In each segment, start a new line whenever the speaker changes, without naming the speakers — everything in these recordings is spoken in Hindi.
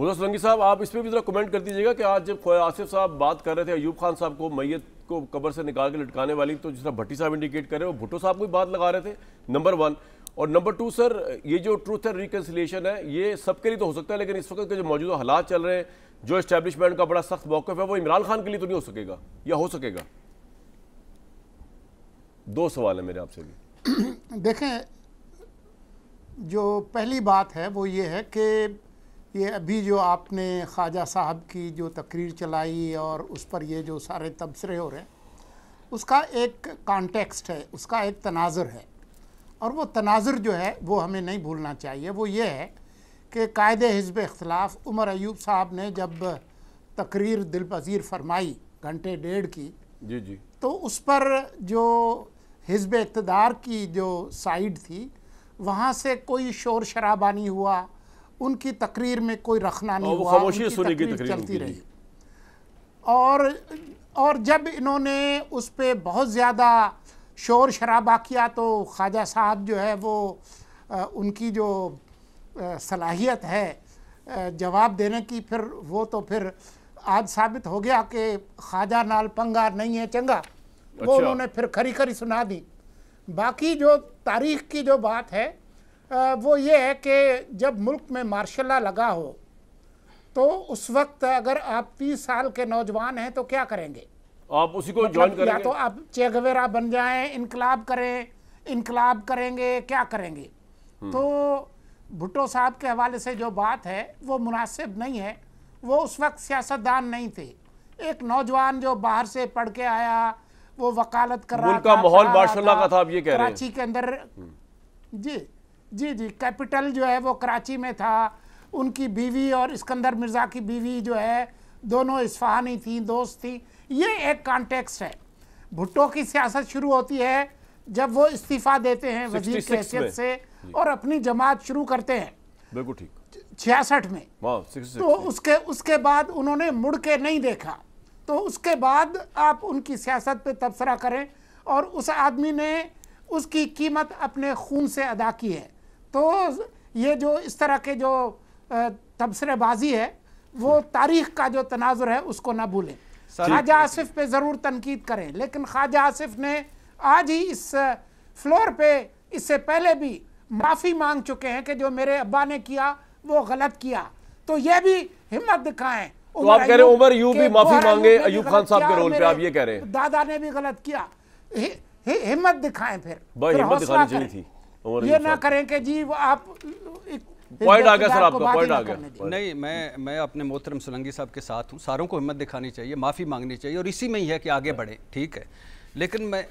मुजा सोलंगी साहब आप इस पर भी जरा कमेंट कर दीजिएगा कि आज जब आसिफ साहब बात कर रहे थे अयूब खान साहब को मैयत को कबर से निकाल के लटकाने वाली तो जिस तरह भट्टी साहब इंडिकेट कर रहे हैं वो भुट्टो साहब को भी बात लगा रहे थे नंबर वन और नंबर टू सर ये जो ट्रूथ एंड रिकन्सिलेशन है ये सबके लिए तो हो सकता है लेकिन इस वक्त के जो मौजूदा हालात चल रहे हैं जो इस्टेब्लिशमेंट का बड़ा सख्त मौकफ है वो इमरान खान के लिए तो नहीं हो सकेगा या हो सकेगा दो सवाल है मेरे आपसे
भी देखें जो पहली बात है वो ये है कि ये अभी जो आपने ख्वाजा साहब की जो तकरीर चलाई और उस पर ये जो सारे तबसरे हो रहे हैं उसका एक कॉन्टेक्स्ट है उसका एक तनाजर है और वो तनाजर जो है वो हमें नहीं भूलना चाहिए वो ये है कि कायद हिजब इख्तलाफ उमर अयूब साहब ने जब तकरीर दिलपजीर फरमाई घंटे डेढ़ की जी जी तो उस पर जो हिजब इकतदार की जो साइड थी वहाँ से कोई शोर शराबा नहीं हुआ उनकी तकरीर में कोई रखना नहीं हुआ उनकी तकरीर चलती रही और और जब इन्होंने उस पर बहुत ज़्यादा शोर शराबा किया तो ख्वाजा साहब जो है वो आ, उनकी जो सलाहियत है जवाब देने की फिर वो तो फिर आज साबित हो गया कि ख्वाजा नाल पंगा नहीं है चंगा अच्छा। वो उन्होंने फिर खरी खरी सुना दी बाकी जो तारीख की जो बात है वो ये है कि जब मुल्क में मार्शल लगा हो तो उस वक्त अगर आप तीस साल के नौजवान हैं तो क्या करेंगे
आप उसी को ज्वाइन मतलब करेंगे या तो आप
चेगवेरा बन जाएं इनकलाब करें इनकलाब करेंगे क्या करेंगे हम्म। तो भुट्टो साहब के हवाले से जो बात है वो मुनासिब नहीं है वो उस वक्त सियासतदान नहीं थे एक नौजवान जो बाहर से पढ़ के आया वो वकालत कर रहा था माहौल का था आप ये कह रहे हैं कराची के अंदर हम्म। जी जी जी कैपिटल जो है वो कराची में था उनकी बीवी और इस्कंदर मिर्ज़ा की बीवी जो है दोनों इस्फहानी थी दोस्त थी ये एक कॉन्टेक्स्ट है भुट्टो की सियासत शुरू होती है जब वो इस्तीफ़ा देते हैं वजीर की हैसियत से और अपनी जमात शुरू करते हैं
बिल्कुल ठीक
छियासठ में
तो
उसके उसके बाद उन्होंने मुड़ के नहीं देखा तो उसके बाद आप उनकी सियासत पे तबसरा करें और उस आदमी ने उसकी कीमत अपने खून से अदा की है तो ये जो इस तरह के जो तबसरेबाजी है वो हाँ। तारीख का जो तनाजुर है उसको ना भूलें ख्वाजा आसिफ पे ज़रूर तनकीद करें लेकिन ख्वाजा आसिफ ने आज ही इस फ्लोर पे इससे पहले भी माफ़ी मांग चुके हैं कि जो मेरे अब्बा ने किया वो गलत किया तो ये भी हिम्मत दिखाएं तो आप कह रहे हैं उमर यूब भी माफ़ी मांगे अयूब खान साहब के रोल पे आप ये कह रहे हैं दादा ने भी गलत किया हिम्मत दिखाएं फिर हिम्मत दिखानी चाहिए
थी ये ना
करें कि जी आप पॉइंट आ गया सर आपका पॉइंट आ गया
नहीं मैं मैं अपने मोहतरम सोलंगी साहब के साथ हूँ सारों को हिम्मत दिखानी चाहिए माफ़ी मांगनी चाहिए और इसी में ही है कि आगे बढ़े ठीक है लेकिन मैं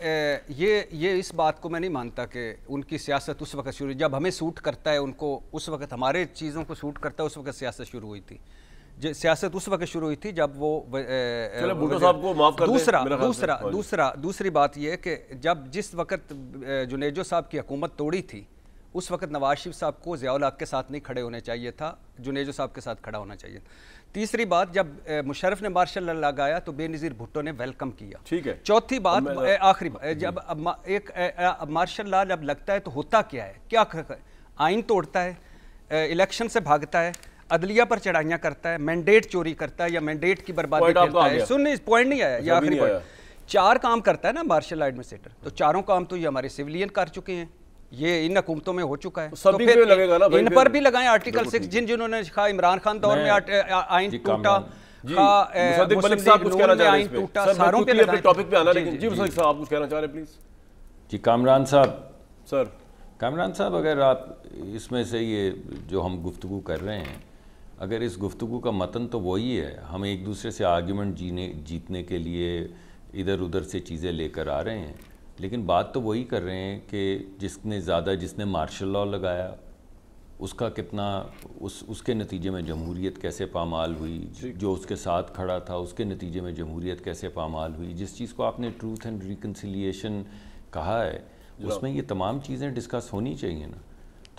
ये ये इस बात को मैं नहीं मानता कि उनकी सियासत उस वक्त शुरू जब हमें सूट करता है उनको उस वक्त हमारे चीज़ों को सूट करता है उस वक्त सियासत शुरू हुई थी सियासत उस वक्त शुरू हुई थी जब वो साहब को माफ कर दूसरा दूसरा हाँ दूसरा दूसरी बात यह कि जब जिस वक्त जुनेजो साहब की हुकूमत तोड़ी थी उस वक्त नवाज शरीफ साहब को ज़ियाउल के साथ नहीं खड़े होने चाहिए था जुनेजो साहब के साथ खड़ा होना चाहिए तीसरी बात जब मुशरफ ने मार्शल लगाया तो बेनज़ीर भुट्टो ने वेलकम किया ठीक है चौथी बात आखिरी जब एक मार्शल लॉ जब लगता है तो होता क्या है क्या आइन तोड़ता है इलेक्शन से भागता है अदलिया पर चढ़ाइयाँ करता है मैंडेट चोरी करता है या मैंडेट की बर्बादी करता है सुन इस पॉइंट नहीं आया या आखिरी पॉइंट चार काम करता है ना मार्शल एडमिनिस्ट्रेटर तो चारों काम तो ये हमारे सिविलियन कर चुके हैं ये इन हुकूमतों में हो चुका है तो, तो फिर लगेगा ना इन पर भी लगाएं आर्टिकल सिक्स जिन जिन्होंने लिखा इमरान खान दौर में आइन टूटा
जी कामरान साहब सर कामरान साहब अगर आप इसमें से ये जो हम गुफ्तु कर रहे हैं अगर इस गुफ्तु का मतन तो वही है हम एक दूसरे से आर्ग्यूमेंट जीने जीतने के लिए इधर उधर से चीज़ें लेकर आ रहे हैं लेकिन बात तो वही कर रहे हैं कि जिसने ज़्यादा जिसने मार्शल लॉ लगाया उसका कितना उस उसके नतीजे में जमहूरीत कैसे पामाल हुई जो उसके साथ खड़ा था उसके नतीजे में जमहूरीत कैसे पामाल हुई जिस चीज़ को आपने ट्रूथ एंड रिकन्सिलियेशन कहा है उसमें ये तमाम चीज़ें डिस्कस होनी चाहिए ना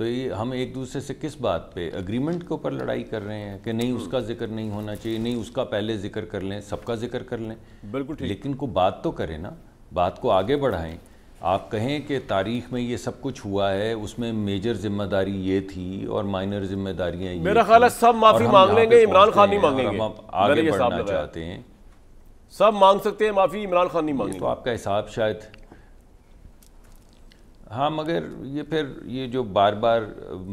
तो ये हम एक दूसरे से किस बात पे अग्रीमेंट के ऊपर लड़ाई कर रहे हैं कि नहीं हम्म। उसका जिक्र नहीं होना चाहिए नहीं उसका पहले जिक्र कर लें सबका जिक्र कर लें बिल्कुल ठीक लेकिन को बात तो करें ना बात को आगे बढ़ाएं आप कहें कि तारीख में ये सब कुछ हुआ है उसमें मेजर जिम्मेदारी ये थी और माइनर जिम्मेदारियां ये मेरा ख्याल है सब माफी मांग लेंगे इमरान खान नहीं मांगेंगे हम आगे बढ़ना चाहते हैं
सब मांग सकते हैं माफी इमरान
खान नहीं मांगे तो आपका हिसाब शायद हाँ मगर ये फिर ये जो बार बार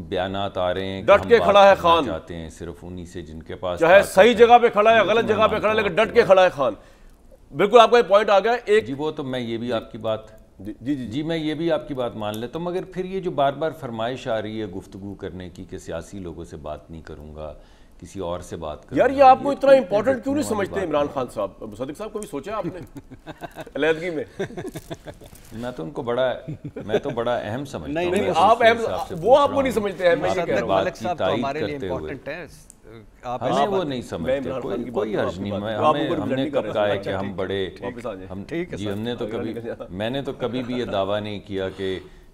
बयान आ रहे हैं डट के खड़ा है खान चाहते हैं सिर्फ उन्हीं से जिनके पास चाहे सही जगह पे खड़ा है गलत जगह पे खड़ा है लेकिन
डट के खड़ा है खान बिल्कुल आपका पॉइंट आ
गया एक जी वो तो मैं ये भी आपकी बात जी जी जी, जी मैं ये भी आपकी बात मान लेता तो, हूँ मगर फिर ये जो बार बार फरमाइश आ रही है गुफ्तु करने की कि सियासी लोगों से बात नहीं करूँगा किसी और से बात कर यार ये आपको इतना इम्पोर्टेंट क्यों नहीं समझते इमरान खान साहब मुसदिक साहब भी सोचा आपने अलहदगी में मैं तो उनको बड़ा मैं तो बड़ा अहम समझता नहीं, नहीं आप अहम वो आपको नहीं समझते तो करते
हुए आप हमें हाँ,
वो नहीं समझते कोई कोई हर्ज नहीं मैं हमें हमने कब कहा है कि हम बड़े हम ठीक है हमने तो कभी मैंने तो कभी भी ये दावा नहीं किया कि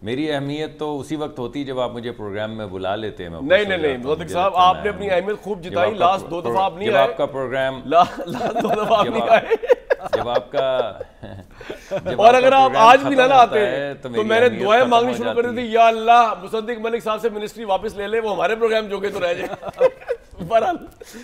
मेरी अहमियत तो उसी वक्त होती जब आप मुझे प्रोग्राम में बुला लेते हैं नहीं नहीं नहीं साहब आपने अपनी अहमियत खूब जिताई लास्ट दो दफा आप नहीं आपका प्रोग्राम दो
दफा आप नहीं आए
जब आपका जब और अगर आप आज भी ना आते आते तो, तो मैंने दुआएं मांगनी शुरू कर दी
थी या अल्लाह मुसद्दिक मलिक साहब से मिनिस्ट्री वापस ले ले वो हमारे प्रोग्राम जोगे तो रह जाए बहरहाल